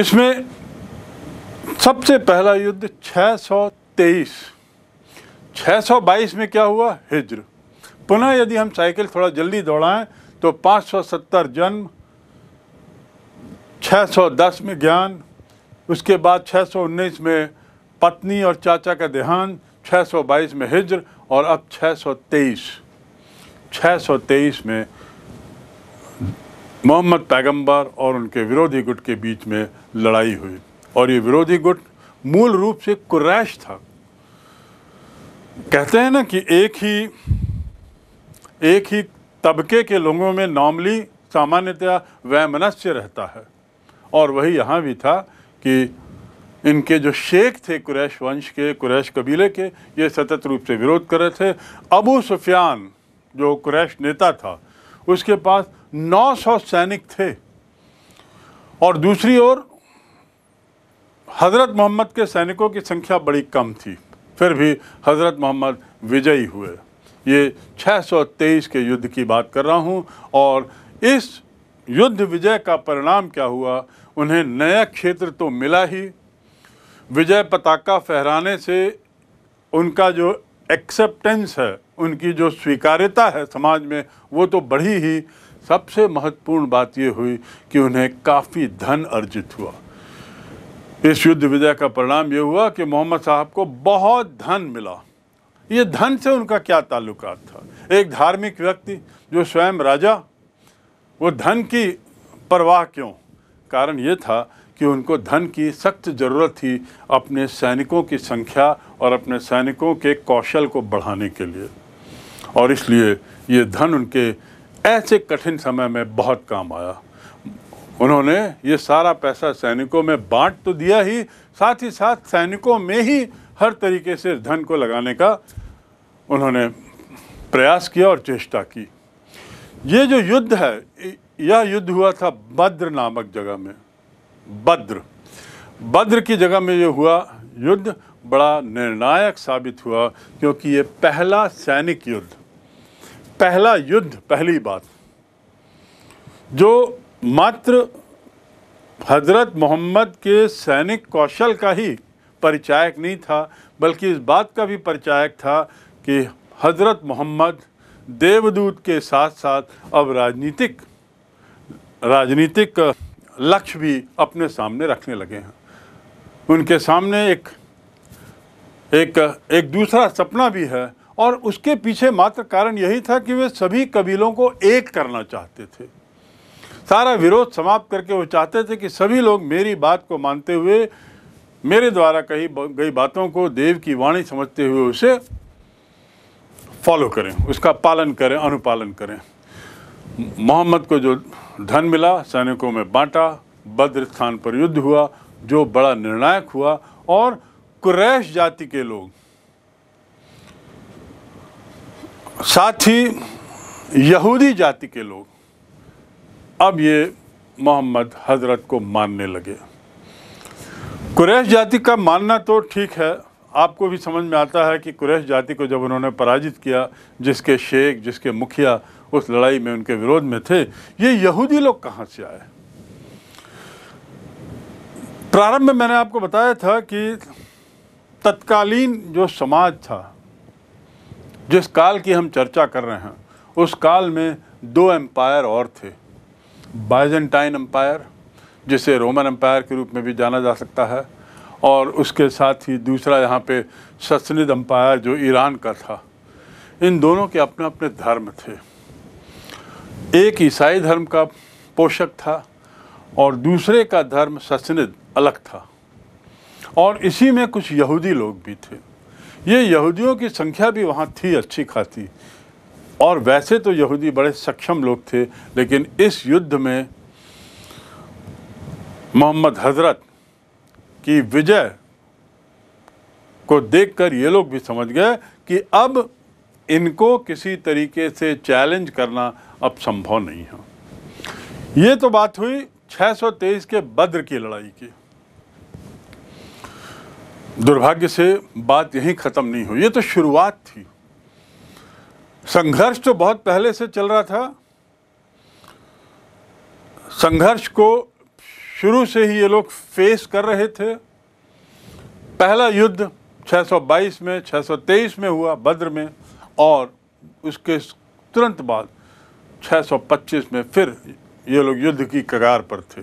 इसमें सबसे पहला युद्ध 623 622 में क्या हुआ हिज्र पुनः यदि हम साइकिल थोड़ा जल्दी दौड़ाएं तो 570 जन्म 610 में ज्ञान उसके बाद 619 में पत्नी और चाचा का देहांत 622 में हिज्र और अब 623 623 में मोहम्मद पैगंबर और उनके विरोधी गुट के बीच में लड़ाई हुई और ये विरोधी गुट मूल रूप से कुरैश था कहते हैं ना कि एक ही एक ही तबके के लोगों में नॉर्मली सामान्यतया वैमनस्य रहता है और वही यहाँ भी था कि इनके जो शेख थे कुरैश वंश के कुरैश कबीले के ये सतत रूप से विरोध कर रहे थे अबू सुफियान जो कुरैश नेता था उसके पास 900 सैनिक थे और दूसरी ओर हज़रत मोहम्मद के सैनिकों की संख्या बड़ी कम थी फिर भी हज़रत मोहम्मद विजयी हुए ये 623 के युद्ध की बात कर रहा हूँ और इस युद्ध विजय का परिणाम क्या हुआ उन्हें नया क्षेत्र तो मिला ही विजय पताका फहराने से उनका जो एक्सेप्टेंस है उनकी जो स्वीकार्यता है समाज में वो तो बढ़ी ही सबसे महत्वपूर्ण बात ये हुई कि उन्हें काफ़ी धन अर्जित हुआ इस युद्ध विजय का परिणाम ये हुआ कि मोहम्मद साहब को बहुत धन मिला ये धन से उनका क्या ताल्लुक था एक धार्मिक व्यक्ति जो स्वयं राजा वो धन की परवाह क्यों कारण ये था कि उनको धन की सख्त ज़रूरत थी अपने सैनिकों की संख्या और अपने सैनिकों के कौशल को बढ़ाने के लिए और इसलिए ये धन उनके ऐसे कठिन समय में बहुत काम आया उन्होंने ये सारा पैसा सैनिकों में बांट तो दिया ही साथ ही साथ सैनिकों में ही हर तरीके से धन को लगाने का उन्होंने प्रयास किया और चेष्टा की ये जो युद्ध है यह युद्ध हुआ था बद्र नामक जगह में बद्र बद्र की जगह में ये हुआ युद्ध बड़ा निर्णायक साबित हुआ क्योंकि ये पहला सैनिक युद्ध पहला युद्ध पहली बात जो मात्र हज़रत मोहम्मद के सैनिक कौशल का ही परिचायक नहीं था बल्कि इस बात का भी परिचायक था कि हज़रत मोहम्मद देवदूत के साथ साथ अब राजनीतिक राजनीतिक लक्ष्य भी अपने सामने रखने लगे हैं उनके सामने एक एक एक दूसरा सपना भी है और उसके पीछे मात्र कारण यही था कि वे सभी कबीलों को एक करना चाहते थे सारा विरोध समाप्त करके वो चाहते थे कि सभी लोग मेरी बात को मानते हुए मेरे द्वारा कही गई बातों को देव की वाणी समझते हुए उसे फॉलो करें उसका पालन करें अनुपालन करें मोहम्मद को जो धन मिला सैनिकों में बांटा बद्र स्थान पर युद्ध हुआ जो बड़ा निर्णायक हुआ और कुरैश जाति के लोग साथ ही यहूदी जाति के लोग अब ये मोहम्मद हजरत को मानने लगे कुरैश जाति का मानना तो ठीक है आपको भी समझ में आता है कि कुरैश जाति को जब उन्होंने पराजित किया जिसके शेख जिसके मुखिया उस लड़ाई में उनके विरोध में थे ये यहूदी लोग कहाँ से आए प्रारंभ में मैंने आपको बताया था कि तत्कालीन जो समाज था जिस काल की हम चर्चा कर रहे हैं उस काल में दो एम्पायर और थे बाइजेंटाइन एम्पायर जिसे रोमन एम्पायर के रूप में भी जाना जा सकता है और उसके साथ ही दूसरा यहाँ पे ससनिद एम्पायर जो ईरान का था इन दोनों के अपने अपने धर्म थे एक ईसाई धर्म का पोषक था और दूसरे का धर्म ससनिद अलग था और इसी में कुछ यहूदी लोग भी थे ये यहूदियों की संख्या भी वहाँ थी अच्छी खासी और वैसे तो यहूदी बड़े सक्षम लोग थे लेकिन इस युद्ध में मोहम्मद हजरत की विजय को देखकर ये लोग भी समझ गए कि अब इनको किसी तरीके से चैलेंज करना अब संभव नहीं है ये तो बात हुई 623 के बद्र की लड़ाई की दुर्भाग्य से बात यहीं ख़त्म नहीं हुई ये तो शुरुआत थी संघर्ष तो बहुत पहले से चल रहा था संघर्ष को शुरू से ही ये लोग फेस कर रहे थे पहला युद्ध 622 में 623 में हुआ भद्र में और उसके तुरंत बाद 625 में फिर ये लोग युद्ध की कगार पर थे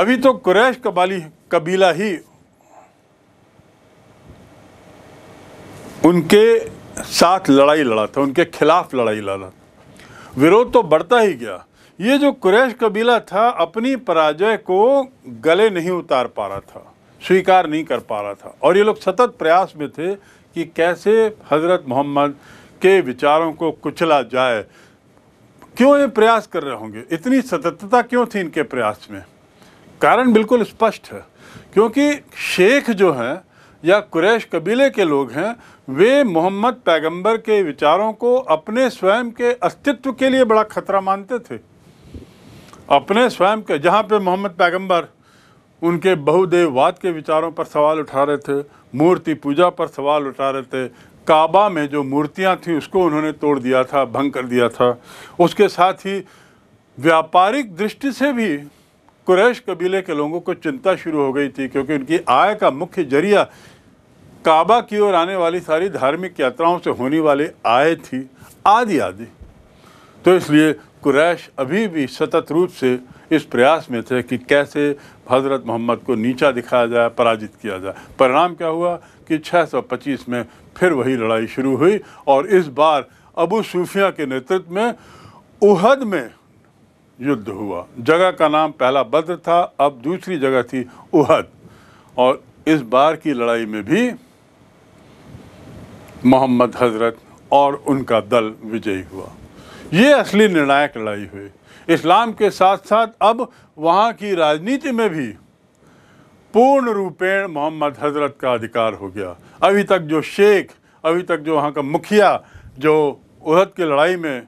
अभी तो कुरैश कबाली कबीला ही उनके साथ लड़ाई लड़ा था उनके खिलाफ लड़ाई लड़ा विरोध तो बढ़ता ही गया ये जो कुरैश कबीला था अपनी पराजय को गले नहीं उतार पा रहा था स्वीकार नहीं कर पा रहा था और ये लोग सतत प्रयास में थे कि कैसे हज़रत मोहम्मद के विचारों को कुचला जाए क्यों ये प्रयास कर रहे होंगे इतनी सततता क्यों थी इनके प्रयास में कारण बिल्कुल स्पष्ट है क्योंकि शेख जो हैं या कुरैश कबीले के लोग हैं वे मोहम्मद पैगंबर के विचारों को अपने स्वयं के अस्तित्व के लिए बड़ा खतरा मानते थे अपने स्वयं के जहाँ पे मोहम्मद पैगंबर उनके बहुदेववाद के विचारों पर सवाल उठा रहे थे मूर्ति पूजा पर सवाल उठा रहे थे काबा में जो मूर्तियाँ थीं उसको उन्होंने तोड़ दिया था भंग कर दिया था उसके साथ ही व्यापारिक दृष्टि से भी कुरैश कबीले के लोगों को चिंता शुरू हो गई थी क्योंकि उनकी आय का मुख्य जरिया काबा की ओर आने वाली सारी धार्मिक यात्राओं से होने वाली आय थी आदि आदि तो इसलिए कुरैश अभी भी सतत रूप से इस प्रयास में थे कि कैसे हज़रत मोहम्मद को नीचा दिखाया जाए पराजित किया जाए परिणाम क्या हुआ कि 625 में फिर वही लड़ाई शुरू हुई और इस बार अबू सूफिया के नेतृत्व में उहद में युद्ध हुआ जगह का नाम पहला बद्र था अब दूसरी जगह थी उहद और इस बार की लड़ाई में भी मोहम्मद हजरत और उनका दल विजयी हुआ ये असली निर्णायक लड़ाई हुई इस्लाम के साथ साथ अब वहाँ की राजनीति में भी पूर्ण रूपेण मोहम्मद हजरत का अधिकार हो गया अभी तक जो शेख अभी तक जो वहाँ का मुखिया जो उहद की लड़ाई में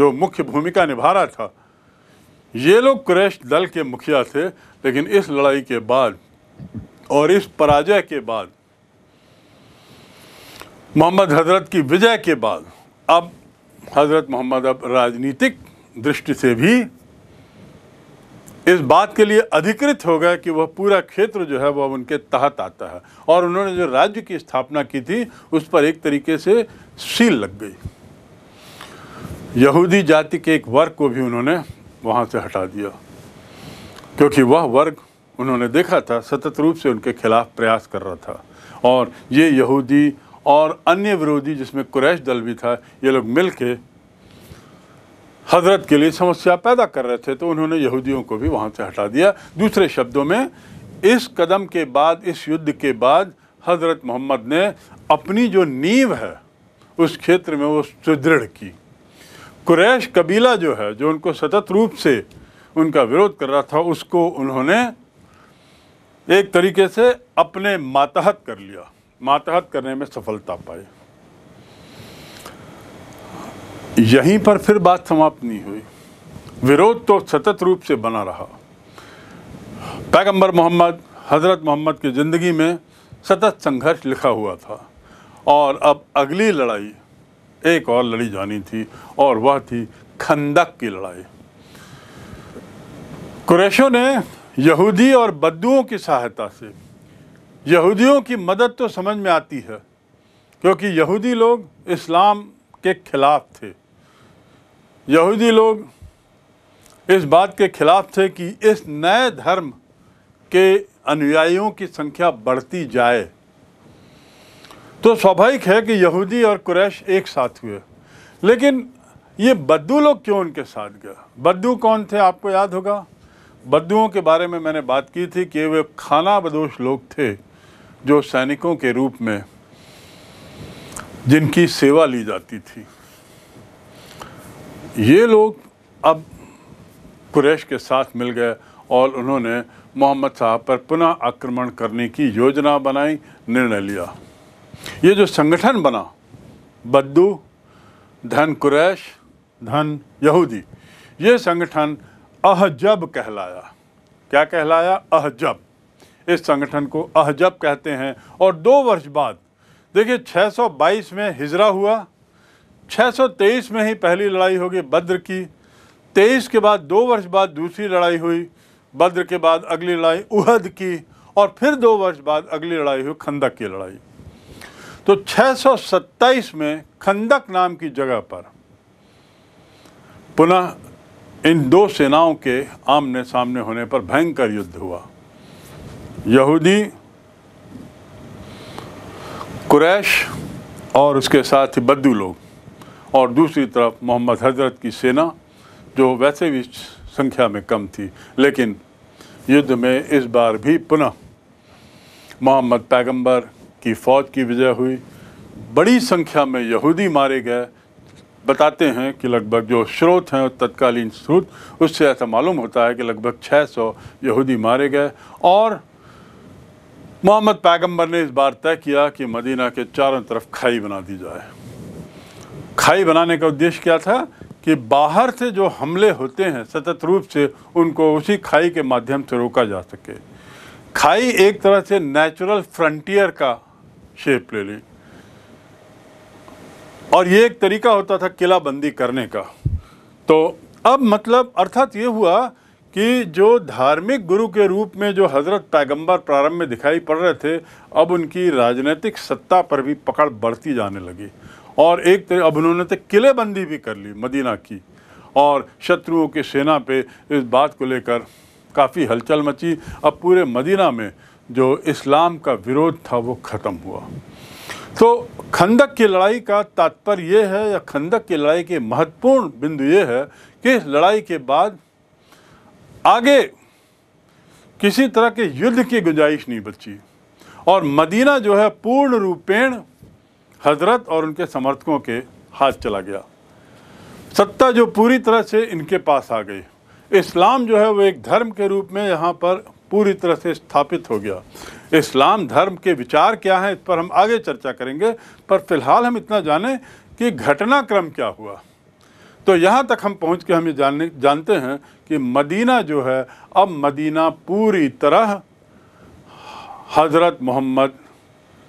जो मुख्य भूमिका निभा रहा था ये लोग क्रैश दल के मुखिया थे लेकिन इस लड़ाई के बाद और इस पराजय के बाद मोहम्मद हजरत की विजय के बाद अब हजरत मोहम्मद अब राजनीतिक दृष्टि से भी इस बात के लिए अधिकृत हो गया कि वह पूरा क्षेत्र जो है वह उनके तहत आता है और उन्होंने जो राज्य की स्थापना की थी उस पर एक तरीके से सील लग गई यहूदी जाति के एक वर्ग को भी उन्होंने वहाँ से हटा दिया क्योंकि वह वर्ग उन्होंने देखा था सतत रूप से उनके खिलाफ प्रयास कर रहा था और ये यहूदी और अन्य विरोधी जिसमें कुरैश दल भी था ये लोग मिल के हजरत के लिए समस्या पैदा कर रहे थे तो उन्होंने यहूदियों को भी वहाँ से हटा दिया दूसरे शब्दों में इस कदम के बाद इस युद्ध के बाद हजरत मोहम्मद ने अपनी जो नींव है उस क्षेत्र में वो सुदृढ़ की कुरैश कबीला जो है जो उनको सतत रूप से उनका विरोध कर रहा था उसको उन्होंने एक तरीके से अपने मातहत कर लिया मातहत करने में सफलता पाए यहीं पर फिर बात समाप्त नहीं हुई विरोध तो सतत रूप से बना रहा पैगंबर मोहम्मद हज़रत मोहम्मद की ज़िंदगी में सतत संघर्ष लिखा हुआ था और अब अगली लड़ाई एक और लड़ी जानी थी और वह थी खंदक की लड़ाई कुरैशों ने यहूदी और बद्दुओं की सहायता से यहूदियों की मदद तो समझ में आती है क्योंकि यहूदी लोग इस्लाम के खिलाफ थे यहूदी लोग इस बात के खिलाफ थे कि इस नए धर्म के अनुयायियों की संख्या बढ़ती जाए तो स्वाभाविक है कि यहूदी और कुरैश एक साथ हुए लेकिन ये बद्दू लोग क्यों उनके साथ गए बद्दू कौन थे आपको याद होगा बद्दुओं के बारे में मैंने बात की थी कि वे खाना बदोश लोग थे जो सैनिकों के रूप में जिनकी सेवा ली जाती थी ये लोग अब कुरैश के साथ मिल गए और उन्होंने मोहम्मद साहब पर पुनः आक्रमण करने की योजना बनाई निर्णय लिया ये जो संगठन बना बद्दू धन कुरैश धन यहूदी ये संगठन अहजब कहलाया क्या कहलाया अहजब इस संगठन को अहजब कहते हैं और दो वर्ष बाद देखिए 622 में हिजरा हुआ 623 में ही पहली लड़ाई होगी बद्र की तेईस के बाद दो वर्ष बाद दूसरी लड़ाई हुई बद्र के बाद अगली लड़ाई उहद की और फिर दो वर्ष बाद अगली लड़ाई हुई खंदक की लड़ाई तो 627 में खंदक नाम की जगह पर पुनः इन दो सेनाओं के आमने सामने होने पर भयंकर युद्ध हुआ यहूदी कुरैश और उसके साथ ही बद्दू लोग और दूसरी तरफ मोहम्मद हजरत की सेना जो वैसे भी संख्या में कम थी लेकिन युद्ध में इस बार भी पुनः मोहम्मद पैगंबर की फ़ौज की विजय हुई बड़ी संख्या में यहूदी मारे गए बताते हैं कि लगभग जो स्रोत हैं तत्कालीन स्रोत उससे ऐसा मालूम होता है कि लगभग 600 यहूदी मारे गए और मोहम्मद पैगंबर ने इस बार तय किया कि मदीना के चारों तरफ खाई बना दी जाए खाई बनाने का उद्देश्य क्या था कि बाहर से जो हमले होते हैं सतत रूप से उनको उसी खाई के माध्यम से रोका जा सके खाई एक तरह से नेचुरल फ्रंटियर का शेप ले लें और ये एक तरीका होता था किला बंदी करने का तो अब मतलब अर्थात ये हुआ कि जो धार्मिक गुरु के रूप में जो हज़रत पैगंबर प्रारंभ में दिखाई पड़ रहे थे अब उनकी राजनीतिक सत्ता पर भी पकड़ बढ़ती जाने लगी और एक तरह अब उन्होंने तो किलेबंदी भी कर ली मदीना की और शत्रुओं की सेना पे इस बात को लेकर काफ़ी हलचल मची अब पूरे मदीना में जो इस्लाम का विरोध था वो ख़त्म हुआ तो खंदक की लड़ाई का तात्पर्य यह है या खंदक की लड़ाई के महत्वपूर्ण बिंदु ये है कि इस लड़ाई के बाद आगे किसी तरह के युद्ध की गुंजाइश नहीं बची और मदीना जो है पूर्ण रूपेण हजरत और उनके समर्थकों के हाथ चला गया सत्ता जो पूरी तरह से इनके पास आ गई इस्लाम जो है वो एक धर्म के रूप में यहाँ पर पूरी तरह से स्थापित हो गया इस्लाम धर्म के विचार क्या हैं इस पर हम आगे चर्चा करेंगे पर फिलहाल हम इतना जानें कि घटनाक्रम क्या हुआ तो यहाँ तक हम पहुँच के हम ये जानने जानते हैं कि मदीना जो है अब मदीना पूरी तरह हज़रत मोहम्मद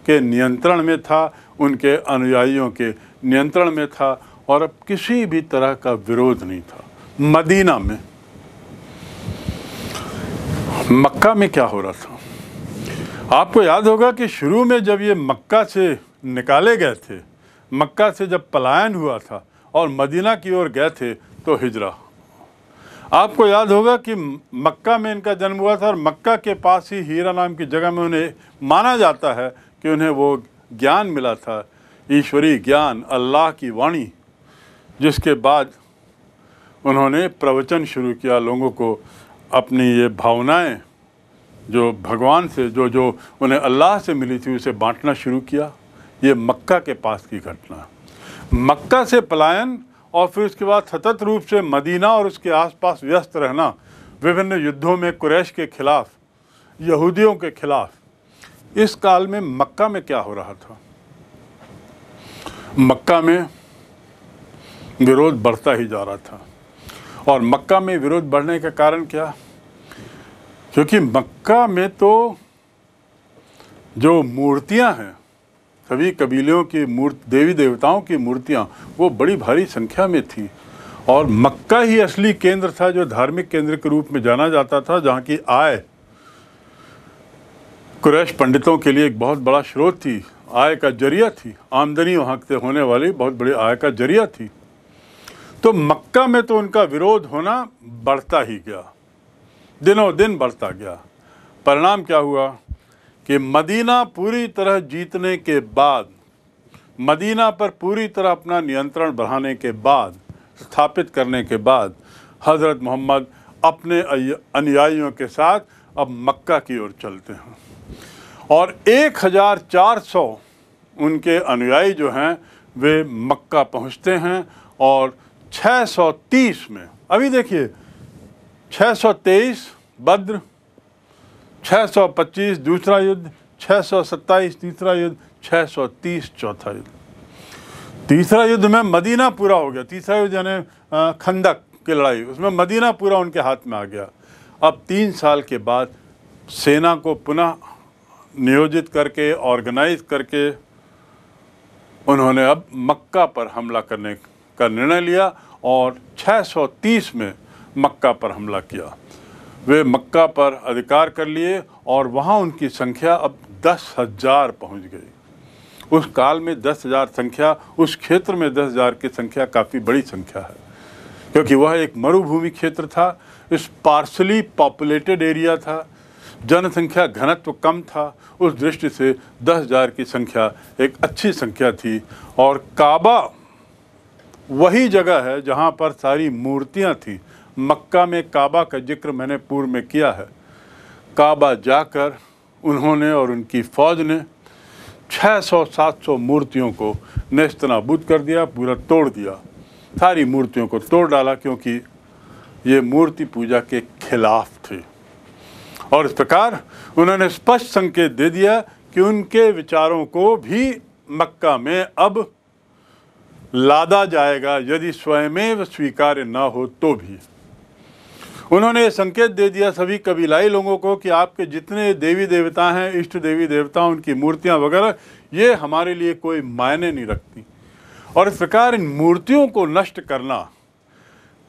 के नियंत्रण में था उनके अनुयायियों के नियंत्रण में था और अब किसी भी तरह का विरोध नहीं था मदीना में मक्का में क्या हो रहा था आपको याद होगा कि शुरू में जब ये मक्का से निकाले गए थे मक्का से जब पलायन हुआ था और मदीना की ओर गए थे तो हिजरा आपको याद होगा कि मक्का में इनका जन्म हुआ था और मक्का के पास ही हीरा नाम की जगह में उन्हें माना जाता है कि उन्हें वो ज्ञान मिला था ईश्वरी ज्ञान अल्लाह की वाणी जिसके बाद उन्होंने प्रवचन शुरू किया लोगों को अपनी ये भावनाएं जो भगवान से जो जो उन्हें अल्लाह से मिली थी उसे बांटना शुरू किया ये मक्का के पास की घटना है मक्का से पलायन और फिर उसके बाद सतत रूप से मदीना और उसके आसपास व्यस्त रहना विभिन्न युद्धों में कुरैश के खिलाफ यहूदियों के खिलाफ इस काल में मक्का में क्या हो रहा था मक्का में विरोध बढ़ता ही जा रहा था और मक्का में विरोध बढ़ने का कारण क्या क्योंकि मक्का में तो जो मूर्तियां हैं सभी कबीलों की मूर्त देवी देवताओं की मूर्तियाँ वो बड़ी भारी संख्या में थी और मक्का ही असली केंद्र था जो धार्मिक केंद्र के रूप में जाना जाता था जहाँ की आय कुरैश पंडितों के लिए एक बहुत बड़ा स्रोत थी आय का जरिया थी आमदनी वहाँ से होने वाली बहुत बड़ी आय का जरिया थी तो मक्का में तो उनका विरोध होना बढ़ता ही गया दिनों दिन बढ़ता गया परिणाम क्या हुआ कि मदीना पूरी तरह जीतने के बाद मदीना पर पूरी तरह अपना नियंत्रण बढ़ाने के बाद स्थापित करने के बाद हज़रत मोहम्मद अपने अनुयायियों के साथ अब मक्का की ओर चलते हैं और 1400 उनके अनुयायी जो हैं वे मक्का पहुंचते हैं और 630 में अभी देखिए 623 बद्र 625 दूसरा युद्ध 627 तीसरा युद्ध 630 चौथा युद्ध तीसरा युद्ध में मदीना पूरा हो गया तीसरा युद्ध यानी खंदक की लड़ाई उसमें मदीना पूरा उनके हाथ में आ गया अब तीन साल के बाद सेना को पुनः नियोजित करके ऑर्गेनाइज करके उन्होंने अब मक्का पर हमला करने का निर्णय लिया और 630 में मक्का पर हमला किया वे मक्का पर अधिकार कर लिए और वहाँ उनकी संख्या अब दस हजार पहुँच गई उस काल में दस हजार संख्या उस क्षेत्र में दस हजार की संख्या काफ़ी बड़ी संख्या है क्योंकि वह एक मरुभूमि क्षेत्र था इस पार्सली पॉपुलेटेड एरिया था जनसंख्या घनत्व कम था उस दृष्टि से दस हजार की संख्या एक अच्छी संख्या थी और काबा वही जगह है जहाँ पर सारी मूर्तियाँ थीं मक्का में काबा का जिक्र मैंने पूर्व में किया है काबा जाकर उन्होंने और उनकी फ़ौज ने 600-700 मूर्तियों को नेस्तनाबूद कर दिया पूरा तोड़ दिया सारी मूर्तियों को तोड़ डाला क्योंकि ये मूर्ति पूजा के खिलाफ थे और इस प्रकार उन्होंने स्पष्ट संकेत दे दिया कि उनके विचारों को भी मक्का में अब लादा जाएगा यदि स्वयमेव स्वीकार्य न हो तो भी उन्होंने संकेत दे दिया सभी कबीलाई लोगों को कि आपके जितने देवी देवता हैं इष्ट देवी देवता उनकी मूर्तियां वगैरह ये हमारे लिए कोई मायने नहीं रखती और इस प्रकार इन मूर्तियों को नष्ट करना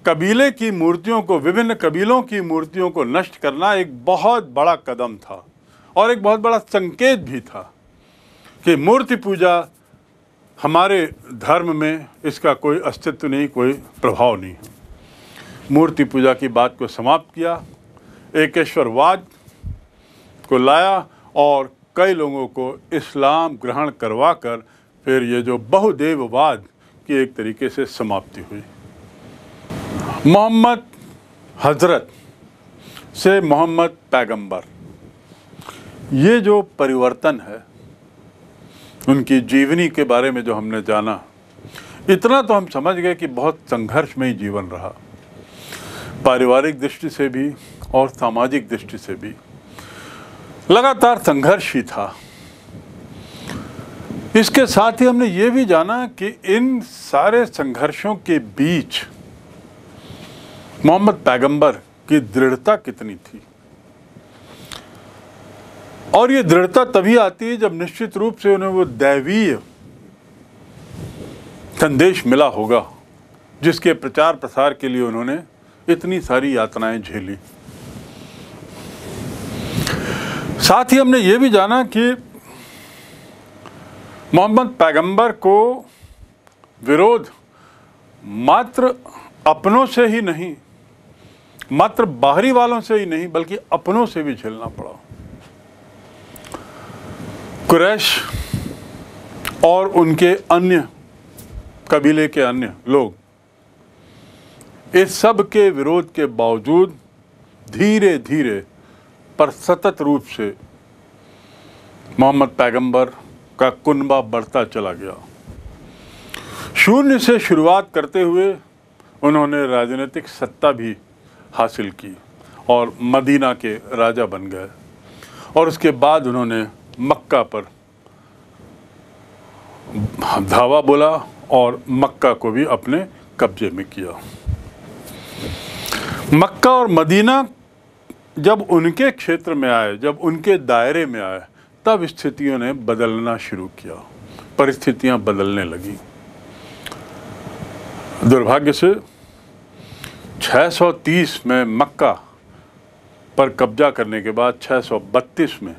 कबीले की मूर्तियों को विभिन्न कबीलों की मूर्तियों को नष्ट करना एक बहुत बड़ा कदम था और एक बहुत बड़ा संकेत भी था कि मूर्ति पूजा हमारे धर्म में इसका कोई अस्तित्व नहीं कोई प्रभाव नहीं है मूर्ति पूजा की बात को समाप्त किया एकेश्वरवाद को लाया और कई लोगों को इस्लाम ग्रहण करवा कर फिर ये जो बहुदेववाद की एक तरीके से समाप्ति हुई मोहम्मद हजरत से मोहम्मद पैगंबर ये जो परिवर्तन है उनकी जीवनी के बारे में जो हमने जाना इतना तो हम समझ गए कि बहुत संघर्ष में ही जीवन रहा पारिवारिक दृष्टि से भी और सामाजिक दृष्टि से भी लगातार संघर्ष ही था इसके साथ ही हमने ये भी जाना कि इन सारे संघर्षों के बीच मोहम्मद पैगंबर की दृढ़ता कितनी थी और ये दृढ़ता तभी आती है जब निश्चित रूप से उन्हें वो दैवीय संदेश मिला होगा जिसके प्रचार प्रसार के लिए उन्होंने इतनी सारी यातनाएं झेली साथ ही हमने ये भी जाना कि मोहम्मद पैगंबर को विरोध मात्र अपनों से ही नहीं मात्र बाहरी वालों से ही नहीं बल्कि अपनों से भी झेलना पड़ा कुरैश और उनके अन्य कबीले के अन्य लोग इस सब के विरोध के बावजूद धीरे धीरे पर सतत रूप से मोहम्मद पैगंबर का कुनबा बढ़ता चला गया शून्य से शुरुआत करते हुए उन्होंने राजनीतिक सत्ता भी हासिल की और मदीना के राजा बन गए और उसके बाद उन्होंने मक्का पर धावा बोला और मक्का को भी अपने कब्जे में किया मक्का और मदीना जब उनके क्षेत्र में आए जब उनके दायरे में आए तब स्थितियों ने बदलना शुरू किया परिस्थितियां बदलने लगी दुर्भाग्य से 630 में मक्का पर कब्जा करने के बाद 632 में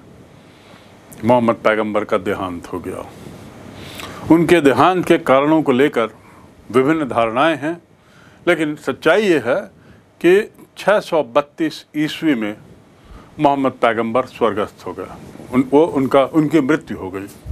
मोहम्मद पैगंबर का देहांत हो गया उनके देहांत के कारणों को लेकर विभिन्न धारणाएं हैं लेकिन सच्चाई ये है कि 632 ईस्वी में मोहम्मद पैगंबर स्वर्गस्थ हो गया उन वो उनका उनकी मृत्यु हो गई